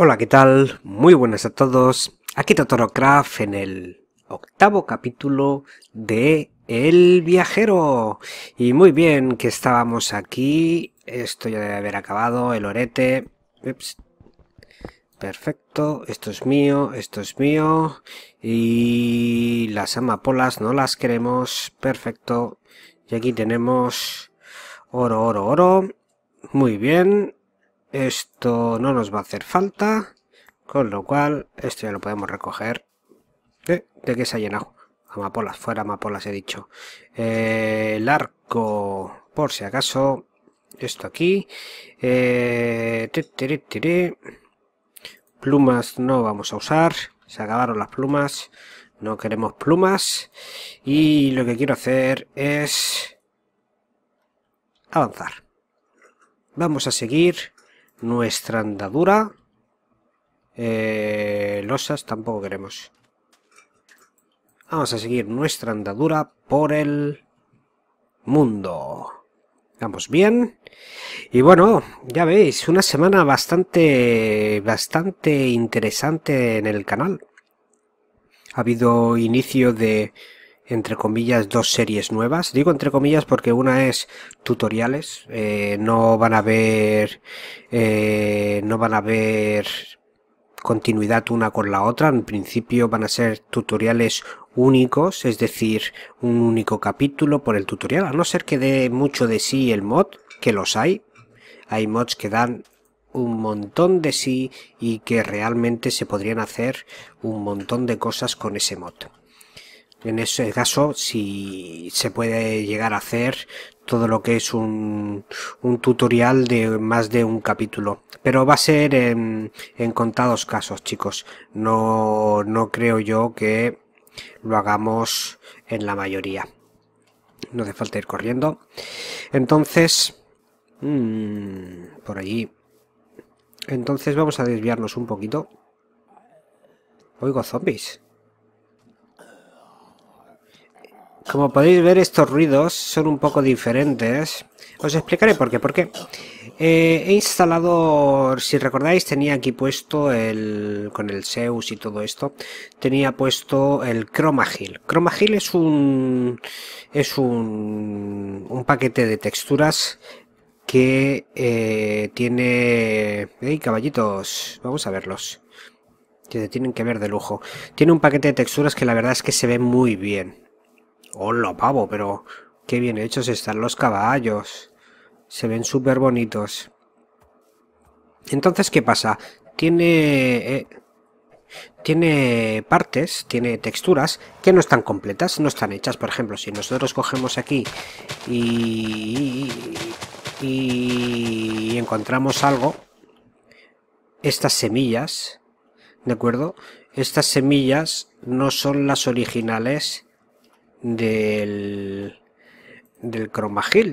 Hola, ¿qué tal? Muy buenas a todos. Aquí Totoro Craft en el octavo capítulo de El Viajero. Y muy bien que estábamos aquí. Esto ya debe haber acabado, el orete. Perfecto, esto es mío, esto es mío. Y las amapolas no las queremos. Perfecto. Y aquí tenemos oro, oro, oro. Muy bien. Esto no nos va a hacer falta, con lo cual esto ya lo podemos recoger. ¿Eh? ¿De qué se ha llenado? Amapolas, fuera amapolas he dicho. Eh, el arco, por si acaso, esto aquí. Eh, Plumas no vamos a usar, se acabaron las plumas, no queremos plumas. Y lo que quiero hacer es avanzar. Vamos a seguir nuestra andadura. Eh, losas tampoco queremos. Vamos a seguir nuestra andadura por el mundo. Vamos bien. Y bueno, ya veis, una semana bastante, bastante interesante en el canal. Ha habido inicio de entre comillas, dos series nuevas. Digo entre comillas porque una es tutoriales, eh, no van a ver, eh, no van a ver continuidad una con la otra. En principio van a ser tutoriales únicos, es decir, un único capítulo por el tutorial, a no ser que dé mucho de sí el mod, que los hay. Hay mods que dan un montón de sí y que realmente se podrían hacer un montón de cosas con ese mod. En ese caso, si se puede llegar a hacer todo lo que es un, tutorial de más de un capítulo. Pero va a ser en, contados casos, chicos. No, no creo yo que lo hagamos en la mayoría. No hace falta ir corriendo. Entonces, mm, por allí. Entonces vamos a desviarnos un poquito. Oigo zombies. Como podéis ver, estos ruidos son un poco diferentes. Os explicaré por qué. Porque eh, he instalado, si recordáis, tenía aquí puesto el con el Zeus y todo esto, tenía puesto el Chroma Hill. Chroma es un es un, un paquete de texturas que eh, tiene... ¡Ey, caballitos! Vamos a verlos. Que tienen que ver de lujo. Tiene un paquete de texturas que la verdad es que se ve muy bien. Hola, pavo, pero qué bien hechos están los caballos. Se ven súper bonitos. Entonces, ¿qué pasa? Tiene... Eh, tiene partes, tiene texturas que no están completas, no están hechas. Por ejemplo, si nosotros cogemos aquí y... Y encontramos algo, estas semillas, ¿de acuerdo? Estas semillas no son las originales del, del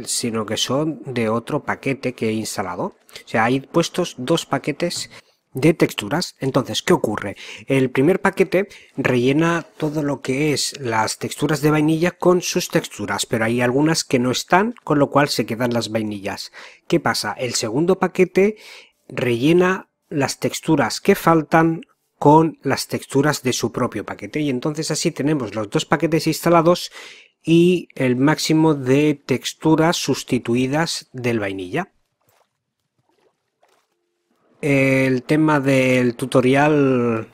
sino que son de otro paquete que he instalado. O sea, hay puestos dos paquetes de texturas. Entonces, ¿qué ocurre? El primer paquete rellena todo lo que es las texturas de vainilla con sus texturas, pero hay algunas que no están, con lo cual se quedan las vainillas. ¿Qué pasa? El segundo paquete rellena las texturas que faltan con las texturas de su propio paquete y entonces así tenemos los dos paquetes instalados y el máximo de texturas sustituidas del vainilla. El tema del tutorial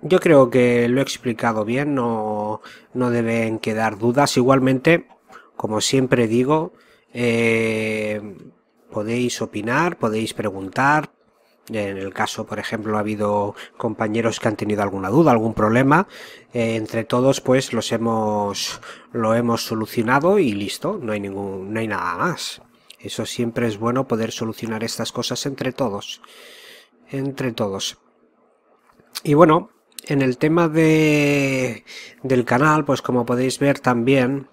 yo creo que lo he explicado bien, no, no deben quedar dudas. Igualmente, como siempre digo, eh, podéis opinar, podéis preguntar, en el caso, por ejemplo, ha habido compañeros que han tenido alguna duda, algún problema. Eh, entre todos, pues los hemos, lo hemos solucionado y listo. No hay ningún, hay nada más. Eso siempre es bueno poder solucionar estas cosas entre todos. Entre todos. Y bueno, en el tema de, del canal, pues como podéis ver también,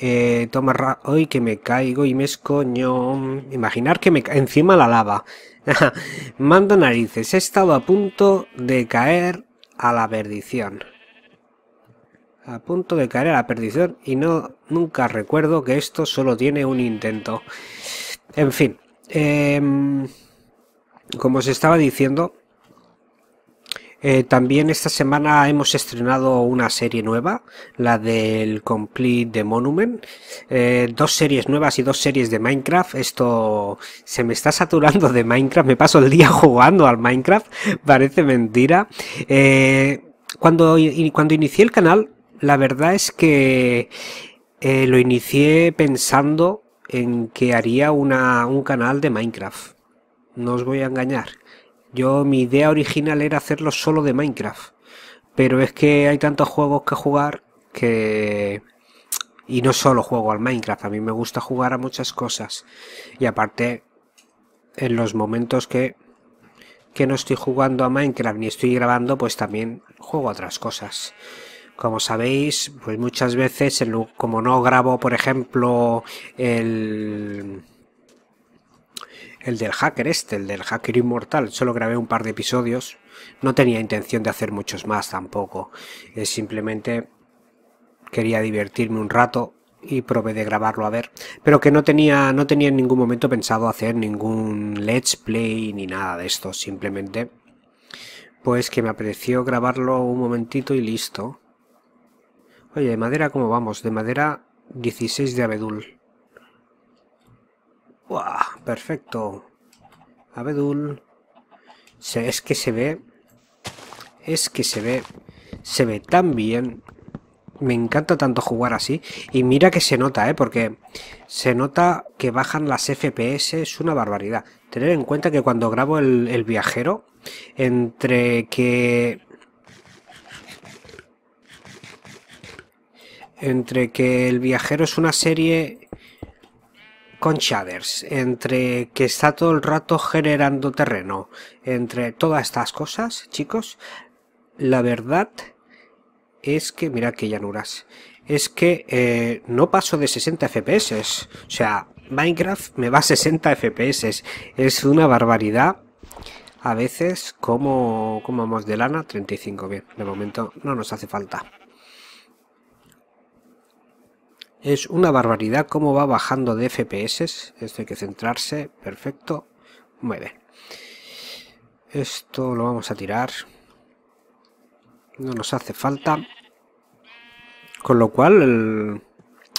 eh, toma hoy que me caigo y me escoño. Imaginar que me encima la lava. Mando narices, he estado a punto de caer a la perdición. A punto de caer a la perdición y no nunca recuerdo que esto solo tiene un intento. En fin, em, como os estaba diciendo, eh, también esta semana hemos estrenado una serie nueva, la del Complete the Monument. Eh, dos series nuevas y dos series de Minecraft. Esto se me está saturando de Minecraft. Me paso el día jugando al Minecraft. Parece mentira. Eh, cuando, cuando inicié el canal, la verdad es que lo inicié pensando en que haría una, un canal de Minecraft. No os voy a engañar. Yo, mi idea original era hacerlo solo de Minecraft. Pero es que hay tantos juegos que jugar que... Y no solo juego al Minecraft, a mí me gusta jugar a muchas cosas. Y aparte, en los momentos que, que no estoy jugando a Minecraft ni estoy grabando, pues también juego a otras cosas. Como sabéis, pues muchas veces, como no grabo, por ejemplo, el el del hacker este, el del hacker inmortal, solo grabé un par de episodios, no tenía intención de hacer muchos más tampoco, simplemente quería divertirme un rato y probé de grabarlo a ver, pero que no tenía, no tenía en ningún momento pensado hacer ningún let's play ni nada de esto, simplemente pues que me apreció grabarlo un momentito y listo. Oye, de madera, ¿cómo vamos? De madera 16 de abedul. Perfecto. Abedul. es que se ve... Es que se ve... Se ve tan bien. Me encanta tanto jugar así. Y mira que se nota, ¿eh? Porque se nota que bajan las FPS. Es una barbaridad. Tener en cuenta que cuando grabo el, el viajero... Entre que entre que El Viajero es una serie con shaders, entre que está todo el rato generando terreno, entre todas estas cosas, chicos, la verdad es que, mira qué llanuras, es que eh, no paso de 60 FPS, o sea, Minecraft me va a 60 FPS, es una barbaridad. A veces, como, como vamos de lana, 35, bien, de momento no nos hace falta. Es una barbaridad cómo va bajando de FPS. Esto hay que centrarse. Perfecto. Muy bien. Esto lo vamos a tirar. No nos hace falta. Con lo cual,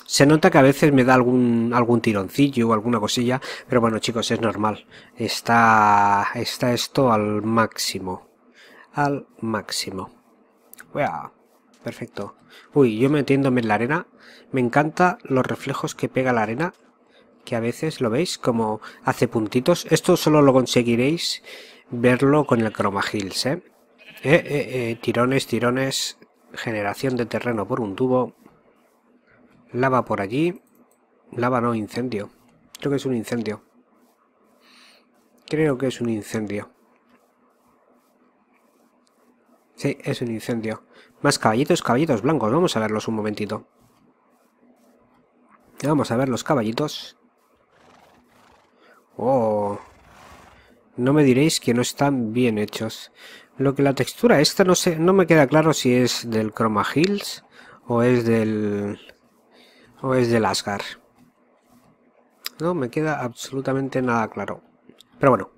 se nota que a veces me da algún, algún tironcillo o alguna cosilla. Pero bueno, chicos, es normal. Está, está esto al máximo. Al máximo. a perfecto. Uy, yo metiéndome en la arena. Me encanta los reflejos que pega la arena. Que a veces lo veis como hace puntitos. Esto solo lo conseguiréis verlo con el Chroma ¿eh? Eh, eh, eh, tirones, tirones. Generación de terreno por un tubo. Lava por allí. Lava no, incendio. Creo que es un incendio. Creo que es un incendio. es un incendio. Más caballitos, caballitos blancos. Vamos a verlos un momentito. Vamos a ver los caballitos. Oh. No me diréis que no están bien hechos. Lo que la textura esta no sé, no me queda claro si es del Chroma Hills o es del o es del Asgard. No me queda absolutamente nada claro. Pero bueno.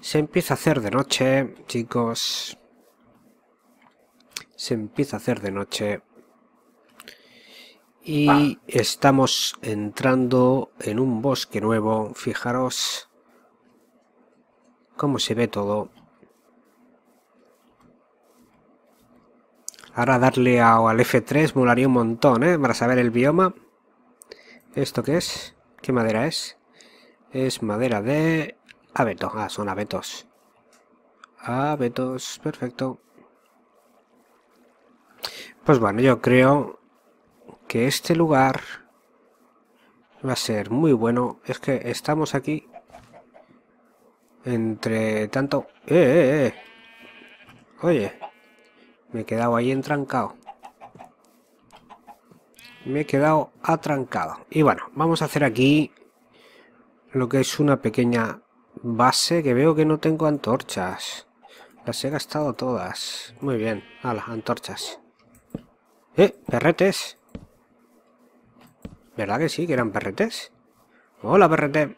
Se empieza a hacer de noche, chicos se empieza a hacer de noche y estamos entrando en un bosque nuevo. Fijaros cómo se ve todo. Ahora darle al F3 molaría un montón, ¿eh? Para saber el bioma. ¿Esto qué es? ¿Qué madera es? Es madera de abeto. Ah, son abetos. Abetos, perfecto. Pues bueno, yo creo que este lugar va a ser muy bueno. Es que estamos aquí entre tanto... ¡Eh, eh, eh! Oye, me he quedado ahí entrancado. Me he quedado atrancado. Y bueno, vamos a hacer aquí lo que es una pequeña base que veo que no tengo antorchas. Las he gastado todas. Muy bien. a las antorchas. ¡Eh! ¡Perretes! ¿Verdad que sí? ¿Que eran perretes? ¡Hola, perrete!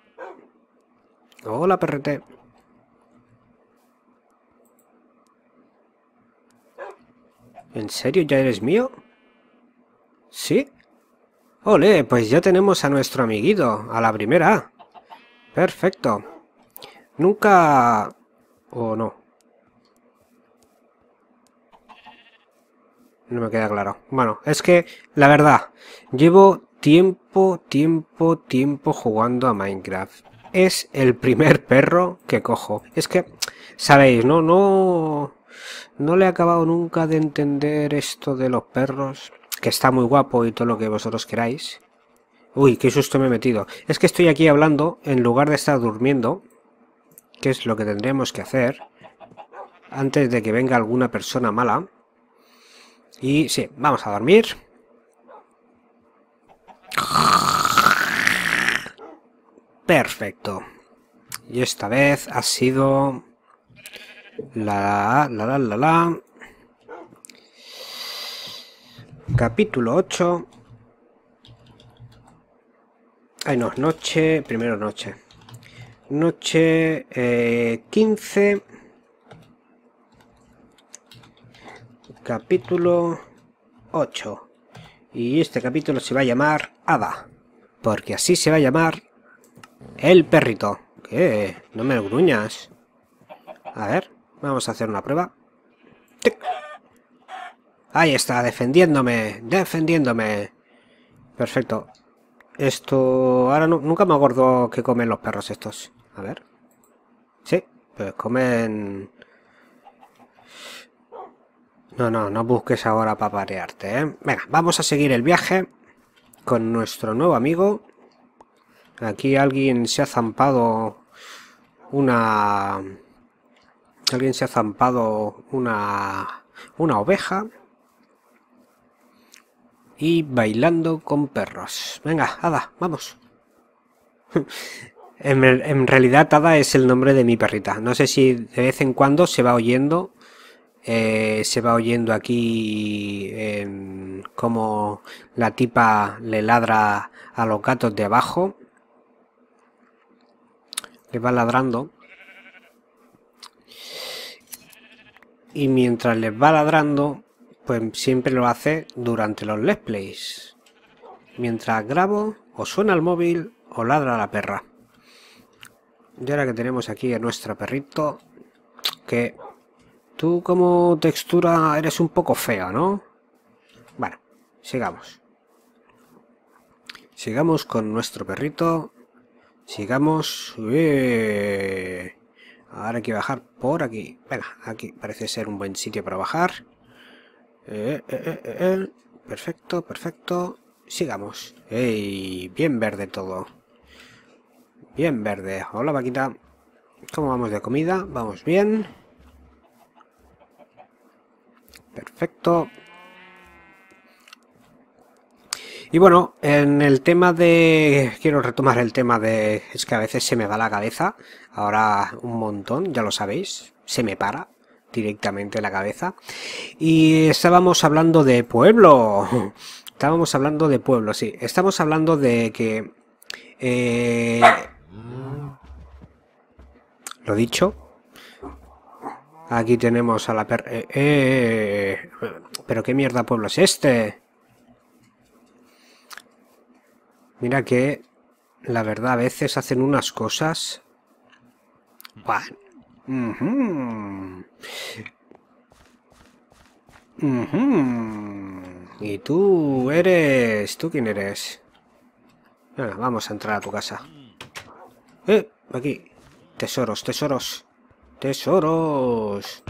¡Hola, perrete! ¿En serio ya eres mío? ¿Sí? ¡Ole! Pues ya tenemos a nuestro amiguito, a la primera. Perfecto. Nunca... ¿O no? No me queda claro. Bueno, es que, la verdad, llevo tiempo, tiempo, tiempo jugando a Minecraft. Es el primer perro que cojo. Es que, sabéis, ¿no? No... No le he acabado nunca de entender esto de los perros, que está muy guapo y todo lo que vosotros queráis. Uy, qué susto me he metido. Es que estoy aquí hablando en lugar de estar durmiendo, que es lo que tendremos que hacer antes de que venga alguna persona mala. Y sí, vamos a dormir. Perfecto. Y esta vez ha sido... La, la, la, la, la. Capítulo 8. Ay, no, noche... Primero noche. Noche eh, 15 capítulo 8. Y este capítulo se va a llamar Ada. Porque así se va a llamar el perrito. ¿Qué? No me gruñas. A ver, vamos a hacer una prueba. Ahí está, defendiéndome, defendiéndome. Perfecto. Esto... Ahora nunca me acuerdo que comen los perros estos. A ver. Sí, pues comen no, no, no busques ahora para parearte, ¿eh? Venga, vamos a seguir el viaje con nuestro nuevo amigo. Aquí alguien se ha zampado una... Alguien se ha zampado una... Una oveja. Y bailando con perros. Venga, Ada, vamos. en, en realidad Ada es el nombre de mi perrita. No sé si de vez en cuando se va oyendo eh, se va oyendo aquí em, como la tipa le ladra a los gatos de abajo. Le va ladrando. Y mientras les va ladrando, pues siempre lo hace durante los let's plays. Mientras grabo, o suena el móvil, o ladra la perra. Y ahora que tenemos aquí a nuestro perrito, que Tú como textura eres un poco fea, ¿no? Bueno, sigamos. Sigamos con nuestro perrito. Sigamos... Eh, ahora hay que bajar por aquí. Venga, aquí parece ser un buen sitio para bajar. Eh, eh, perfecto, perfecto. Sigamos. ¡Ey! Bien verde todo. Bien verde. Hola, vaquita. ¿Cómo vamos de comida? Vamos bien. Perfecto. Y bueno, en el tema de... Quiero retomar el tema de... Es que a veces se me va la cabeza. Ahora un montón, ya lo sabéis. Se me para directamente la cabeza. Y estábamos hablando de pueblo. Estábamos hablando de pueblo, sí. Estamos hablando de que... Eh, lo dicho, Aquí tenemos a la eh, eh, eh, ¿Pero qué mierda pueblo es este? Mira que, la verdad, a veces hacen unas cosas... Y tú eres... ¿Tú quién eres? vamos a entrar a tu casa. ¡Eh! Aquí. Tesoros, tesoros. Tesoros.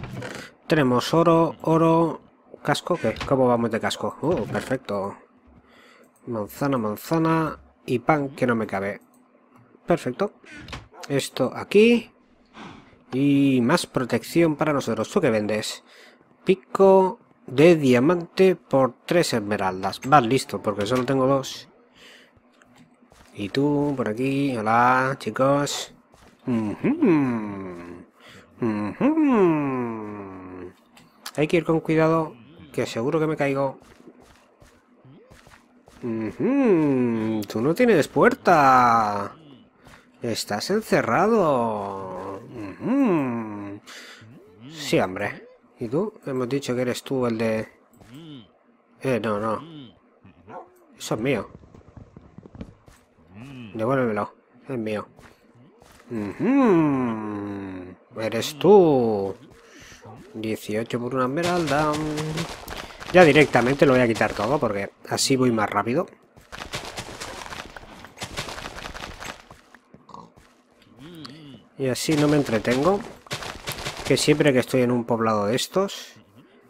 Tenemos oro, oro... ¿Casco? ¿Qué? ¿Cómo vamos de casco? Uh, perfecto. Manzana, manzana y pan que no me cabe. Perfecto. Esto aquí. Y más protección para nosotros. ¿Tú qué vendes? Pico de diamante por tres esmeraldas. Vas listo, porque solo tengo dos. Y tú, por aquí. Hola, chicos. mmm hay que ir con cuidado, que seguro que me caigo. Tú no tienes puerta. Estás encerrado. Sí, hombre. ¿Y tú? Hemos dicho que eres tú el de... Eh, no, no. Eso es mío. Devuélvemelo. Es mío. Eres tú. 18 por una esmeralda. Ya directamente lo voy a quitar todo porque así voy más rápido. Y así no me entretengo. Que siempre que estoy en un poblado de estos,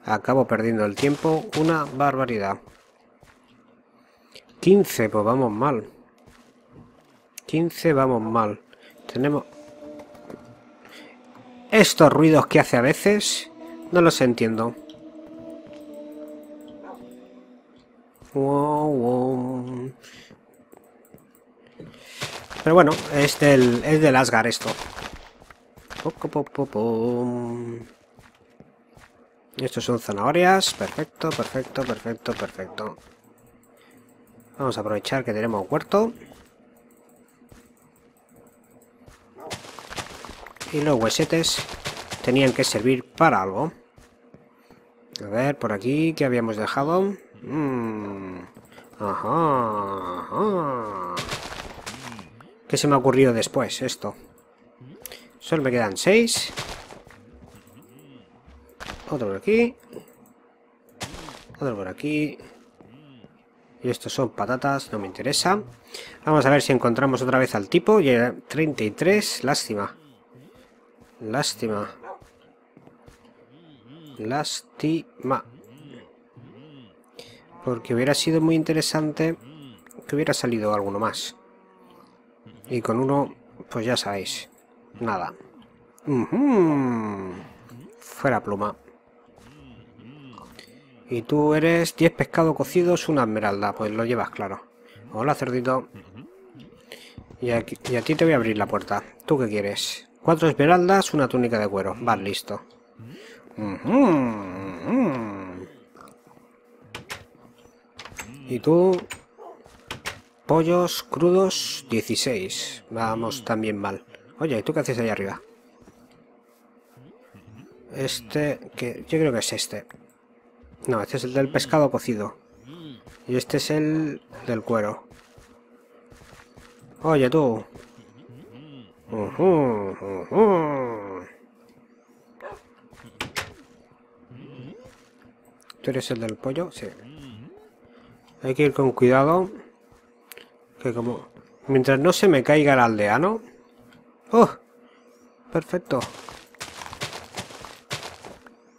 acabo perdiendo el tiempo. Una barbaridad. 15, pues vamos mal. 15 vamos mal. Tenemos... Estos ruidos que hace a veces, no los entiendo. Pero bueno, es del, es del Asgard esto. Estos son zanahorias. Perfecto, perfecto, perfecto, perfecto. Vamos a aprovechar que tenemos un huerto. y los huesetes tenían que servir para algo. A ver, por aquí, ¿qué habíamos dejado? Mm. Ajá, ¿Qué se me ha ocurrido después esto? Solo me quedan seis. Otro por aquí. Otro por aquí. Y estos son patatas, no me interesa. Vamos a ver si encontramos otra vez al tipo. Y 33, lástima. Lástima. Lástima. Porque hubiera sido muy interesante que hubiera salido alguno más. Y con uno, pues ya sabéis. Nada. Fuera pluma. Y tú eres 10 pescados cocidos, una esmeralda. Pues lo llevas claro. Hola, cerdito. Y, aquí, a ti te voy a abrir la puerta. ¿Tú qué quieres? Cuatro esmeraldas, una túnica de cuero. Vale, listo. Y tú... Pollos crudos, 16. Vamos también mal. Oye, ¿y tú qué haces ahí arriba? Este... que Yo creo que es este. No, este es el del pescado cocido. Y este es el del cuero. Oye, tú. ¿Tú eres el del pollo? Sí. Hay que ir con cuidado. Que como... Mientras no se me caiga el aldeano... ¡Oh! Perfecto.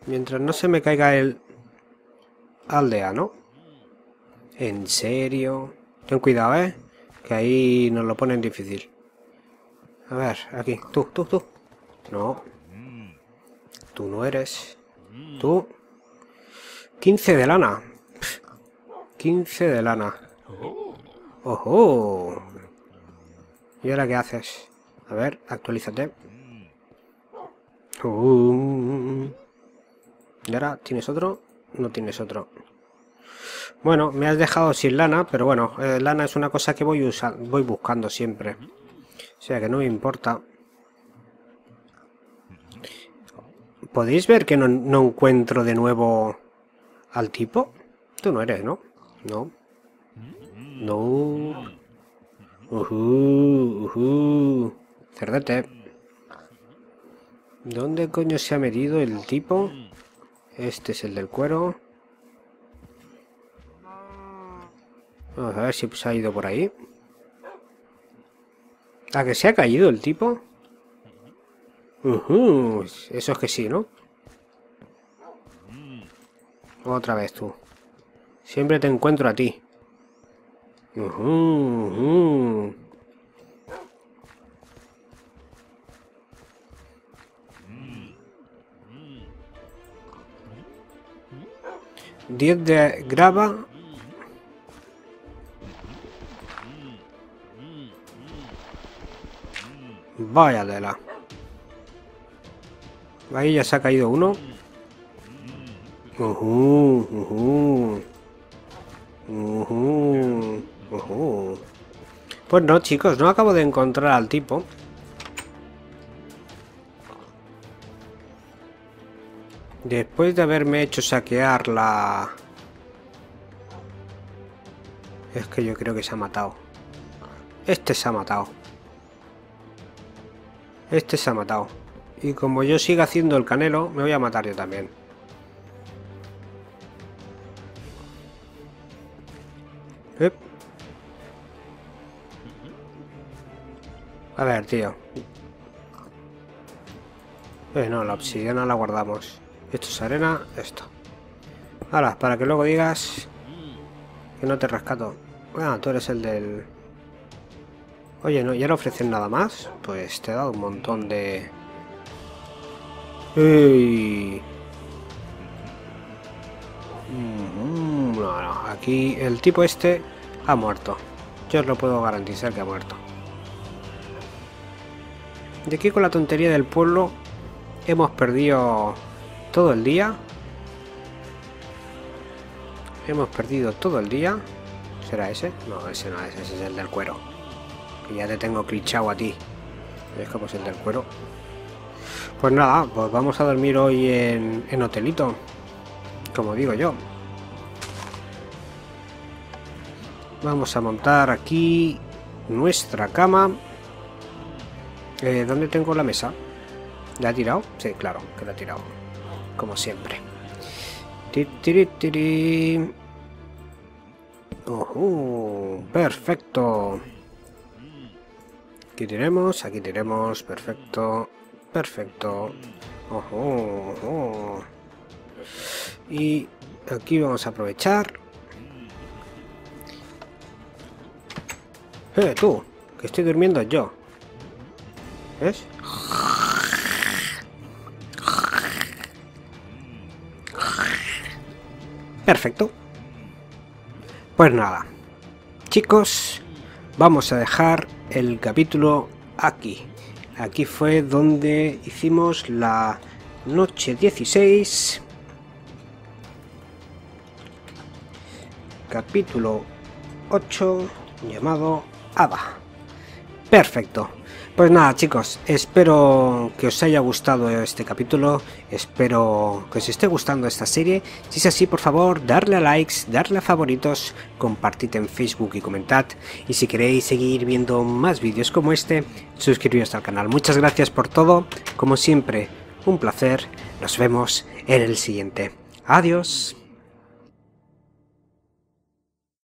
Mientras no se me caiga el aldeano. En serio. Ten cuidado, ¿eh? Que ahí nos lo ponen difícil. A ver, aquí. Tú, tú, tú. No. Tú no eres. Tú. 15 de lana. 15 de lana. ¡Ojo! ¿Y ahora qué haces? A ver, actualízate. Uh. ¿Y ahora tienes otro? No tienes otro. Bueno, me has dejado sin lana, pero bueno, eh, lana es una cosa que voy, voy buscando siempre. O sea que no me importa. ¿Podéis ver que no, no encuentro de nuevo al tipo? Tú no eres, ¿no? No. No. Uhú, uhú. ¿Dónde coño se ha medido el tipo? Este es el del cuero. Vamos a ver si se ha ido por ahí. ¿A que se ha caído el tipo? Eso es que sí, ¿no? Otra vez tú. Siempre te encuentro a ti. 10 de grava Vaya de la. Ahí ya se ha caído uno. pues no, chicos, no acabo de encontrar al tipo. Después de haberme hecho saquear la... Es que yo creo que se ha matado. Este se ha matado. Este se ha matado. Y como yo siga haciendo el canelo, me voy a matar yo también. A ver, tío. Eh, no, la obsidiana la guardamos. Esto es arena, esto. Ahora, para que luego digas que no te rescato. Ah, tú eres el del... Oye, no, ya no ofrecen nada más. Pues te he dado un montón de... ¡Ey! Mm, no, no, aquí el tipo este ha muerto. Yo os lo puedo garantizar que ha muerto. De aquí con la tontería del pueblo hemos perdido todo el día. Hemos perdido todo el día. ¿Será ese? No, ese no es, ese es el del cuero ya te tengo clichado a ti. Es como si el del cuero. Pues nada, pues vamos a dormir hoy en, hotelito. Como digo yo. Vamos a montar aquí nuestra cama. Eh, ¿Dónde tengo la mesa? ¿La he tirado? Sí, claro, que la he tirado. Como siempre. Uh -huh, perfecto. Aquí tenemos, aquí tenemos, perfecto, perfecto. Ojo, Y aquí vamos a aprovechar. Eh, tú, que estoy durmiendo yo. ¿Ves? Perfecto. Pues nada. Chicos, vamos a dejar el capítulo aquí. Aquí fue donde hicimos la noche 16. Capítulo 8 llamado Ada. Perfecto. Pues nada chicos, espero que os haya gustado este capítulo, espero que os esté gustando esta serie. Si es así, por favor, darle a likes, darle a favoritos, compartid en Facebook y comentad. Y si queréis seguir viendo más vídeos como este, suscribiros al canal. Muchas gracias por todo, como siempre, un placer, nos vemos en el siguiente. Adiós.